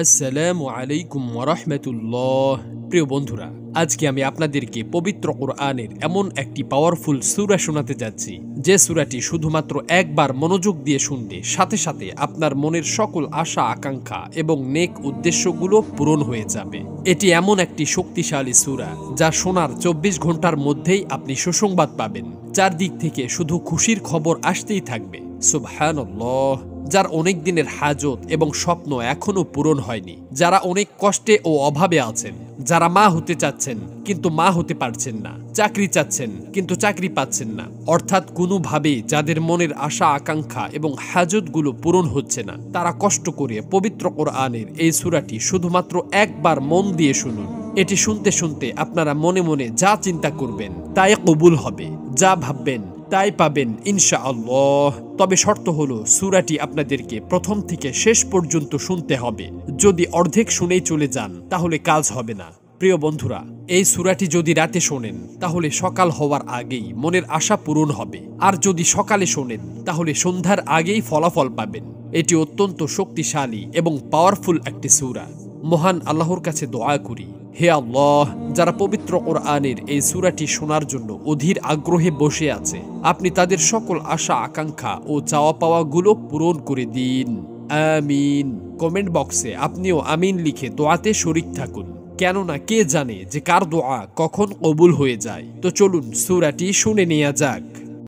আসসালামু আলাইকুম ওরহমতুল্লাহ প্রিয় বন্ধুরা আজকে আমি আপনাদেরকে পবিত্র কোরআনের এমন একটি পাওয়ারফুল সুরা শোনাতে যাচ্ছি যে সুরাটি শুধুমাত্র একবার মনোযোগ দিয়ে শুনলে সাথে সাথে আপনার মনের সকল আশা আকাঙ্ক্ষা এবং নেক উদ্দেশ্যগুলো পূরণ হয়ে যাবে এটি এমন একটি শক্তিশালী সুরা যা শোনার চব্বিশ ঘন্টার মধ্যেই আপনি সুসংবাদ পাবেন চারদিক থেকে শুধু খুশির খবর আসতেই থাকবে সুবহানাল্লাহ যার অনেক দিনের হাজত এবং স্বপ্ন এখনও পূরণ হয়নি যারা অনেক কষ্টে ও অভাবে আছেন যারা মা হতে চাচ্ছেন কিন্তু মা হতে পারছেন না চাকরি চাচ্ছেন কিন্তু চাকরি পাচ্ছেন না অর্থাৎ কোনোভাবেই যাদের মনের আশা আকাঙ্ক্ষা এবং হাজতগুলো পূরণ হচ্ছে না তারা কষ্ট করে পবিত্র কোরআনের এই সুরাটি শুধুমাত্র একবার মন দিয়ে শুনুন এটি শুনতে শুনতে আপনারা মনে মনে যা চিন্তা করবেন তাই কবুল হবে যা ভাববেন তাই পাবেন ইনশা আল্লাহ তবে শর্ত হলো সুরাটি আপনাদেরকে প্রথম থেকে শেষ পর্যন্ত শুনতে হবে যদি অর্ধেক শুনেই চলে যান তাহলে কাজ হবে না প্রিয় বন্ধুরা এই সুরাটি যদি রাতে শোনেন তাহলে সকাল হওয়ার আগেই মনের আশা পূরণ হবে আর যদি সকালে শোনেন তাহলে সন্ধ্যার আগেই ফলাফল পাবেন এটি অত্যন্ত শক্তিশালী এবং পাওয়ারফুল একটি সুরা মহান আল্লাহর কাছে দোয়া করি হে আল্লাহ যারা পবিত্র কোরআনের এই সুরাটি শোনার জন্য অধীর আগ্রহে বসে আছে আপনি তাদের সকল আশা আকাঙ্ক্ষা ও চাওয়া পাওয়াগুলো পূরণ করে দিন আমিন কমেন্ট বক্সে আপনিও আমিন লিখে দোয়াতে শরিক থাকুন কেননা কে জানে যে কার দোয়া কখন কবুল হয়ে যায় তো চলুন সুরাটি শুনে নেওয়া যাক